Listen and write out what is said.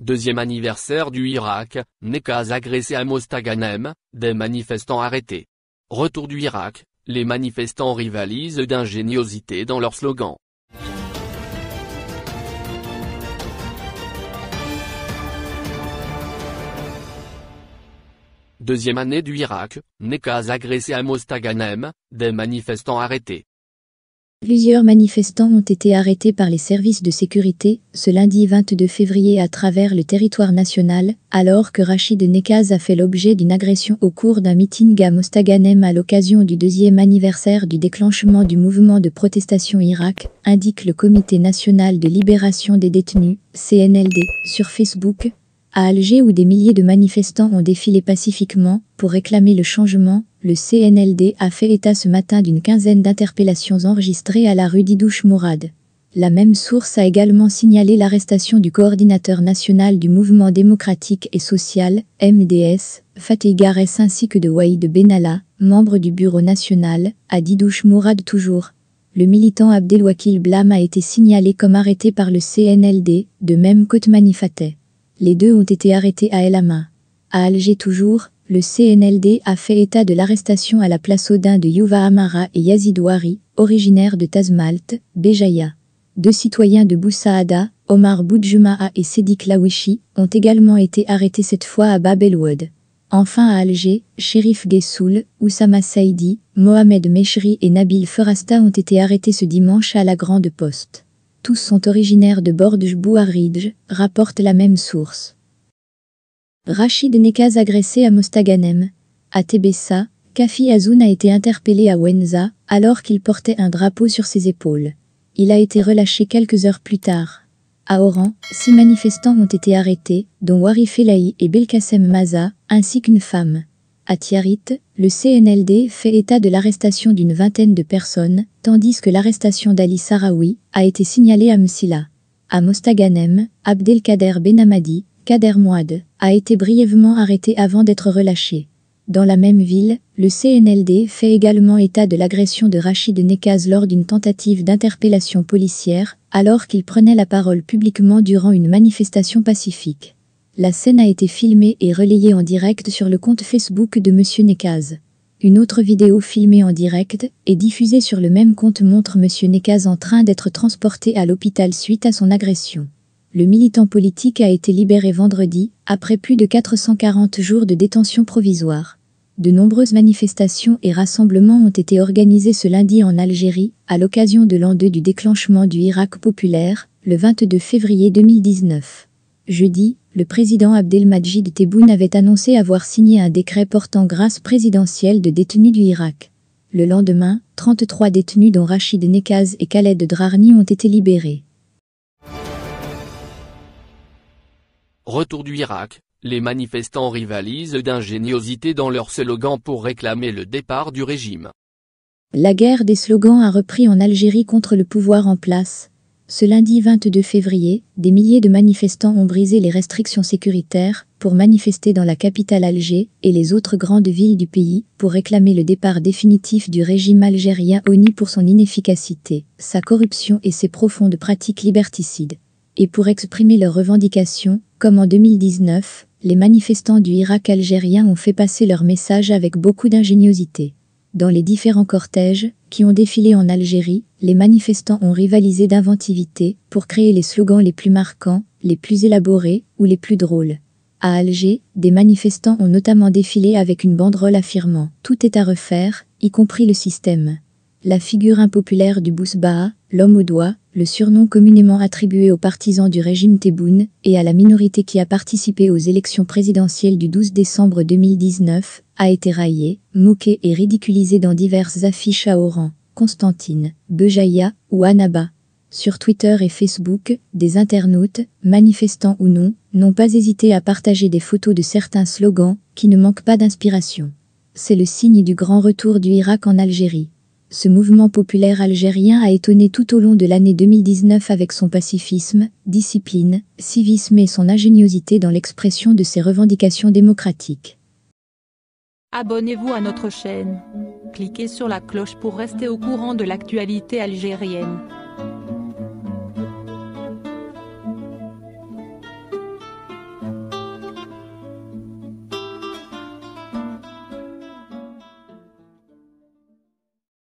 Deuxième anniversaire du Irak, Nekaz agressé à Mostaganem, des manifestants arrêtés. Retour du Irak, les manifestants rivalisent d'ingéniosité dans leurs slogans. Deuxième année du Irak, Nekaz agressé à Mostaganem, des manifestants arrêtés. Plusieurs manifestants ont été arrêtés par les services de sécurité ce lundi 22 février à travers le territoire national, alors que Rachid Nekaz a fait l'objet d'une agression au cours d'un meeting à Mostaganem à l'occasion du deuxième anniversaire du déclenchement du mouvement de protestation Irak, indique le Comité national de libération des détenus, CNLD, sur Facebook, à Alger où des milliers de manifestants ont défilé pacifiquement pour réclamer le changement, le CNLD a fait état ce matin d'une quinzaine d'interpellations enregistrées à la rue Didouche Mourad. La même source a également signalé l'arrestation du coordinateur national du mouvement démocratique et social, MDS, Fatih Garès ainsi que de Waïd Benalla, membre du bureau national, à Didouche Mourad toujours. Le militant Abdelwakil Blam a été signalé comme arrêté par le CNLD, de même qu'Otmani Fateh. Les deux ont été arrêtés à El A À Alger toujours, le CNLD a fait état de l'arrestation à la place Odin de Yuva Amara et Yazid Wari, originaires de Tazmalt, Béjaïa. Deux citoyens de Boussaada, Omar Boudjumaa et Sédik Lawishi, ont également été arrêtés cette fois à Bab el Enfin à Alger, Shérif Gessoul, Oussama Saidi, Mohamed Meshri et Nabil Ferasta ont été arrêtés ce dimanche à la Grande Poste. Tous sont originaires de Bordj-Bouaridj, rapporte la même source. Rachid Nekaz agressé à Mostaganem, à Tebessa, Kafi Azoun a été interpellé à Wenza alors qu'il portait un drapeau sur ses épaules. Il a été relâché quelques heures plus tard. À Oran, six manifestants ont été arrêtés, dont Warif Elahi et Belkacem Maza, ainsi qu'une femme. À Tiarit, le CNLD fait état de l'arrestation d'une vingtaine de personnes, tandis que l'arrestation d'Ali Saraoui a été signalée à Msila. À Mostaganem, Abdelkader Benamadi, Kader Mouad, a été brièvement arrêté avant d'être relâché. Dans la même ville, le CNLD fait également état de l'agression de Rachid Nekaz lors d'une tentative d'interpellation policière, alors qu'il prenait la parole publiquement durant une manifestation pacifique. La scène a été filmée et relayée en direct sur le compte Facebook de M. Nekaz. Une autre vidéo filmée en direct et diffusée sur le même compte montre M. Nekaz en train d'être transporté à l'hôpital suite à son agression. Le militant politique a été libéré vendredi, après plus de 440 jours de détention provisoire. De nombreuses manifestations et rassemblements ont été organisés ce lundi en Algérie, à l'occasion de l'an 2 du déclenchement du Irak populaire, le 22 février 2019. Jeudi, le président Abdelmajid Tebboune avait annoncé avoir signé un décret portant grâce présidentielle de détenus du Irak. Le lendemain, 33 détenus dont Rachid Nekaz et Khaled Drarni ont été libérés. Retour du Irak, les manifestants rivalisent d'ingéniosité dans leurs slogans pour réclamer le départ du régime. La guerre des slogans a repris en Algérie contre le pouvoir en place, ce lundi 22 février, des milliers de manifestants ont brisé les restrictions sécuritaires pour manifester dans la capitale Alger et les autres grandes villes du pays pour réclamer le départ définitif du régime algérien ONI pour son inefficacité, sa corruption et ses profondes pratiques liberticides. Et pour exprimer leurs revendications, comme en 2019, les manifestants du Irak algérien ont fait passer leur message avec beaucoup d'ingéniosité. Dans les différents cortèges qui ont défilé en Algérie, les manifestants ont rivalisé d'inventivité pour créer les slogans les plus marquants, les plus élaborés ou les plus drôles. À Alger, des manifestants ont notamment défilé avec une banderole affirmant ⁇ Tout est à refaire, y compris le système ⁇ La figure impopulaire du Bousbaa, l'homme au doigt, le surnom communément attribué aux partisans du régime Tebboune et à la minorité qui a participé aux élections présidentielles du 12 décembre 2019, a été raillé, moqué et ridiculisé dans diverses affiches à Oran, Constantine, Bejaïa ou Annaba. Sur Twitter et Facebook, des internautes, manifestants ou non, n'ont pas hésité à partager des photos de certains slogans qui ne manquent pas d'inspiration. C'est le signe du grand retour du Irak en Algérie. Ce mouvement populaire algérien a étonné tout au long de l'année 2019 avec son pacifisme, discipline, civisme et son ingéniosité dans l'expression de ses revendications démocratiques. Abonnez-vous à notre chaîne. Cliquez sur la cloche pour rester au courant de l'actualité algérienne.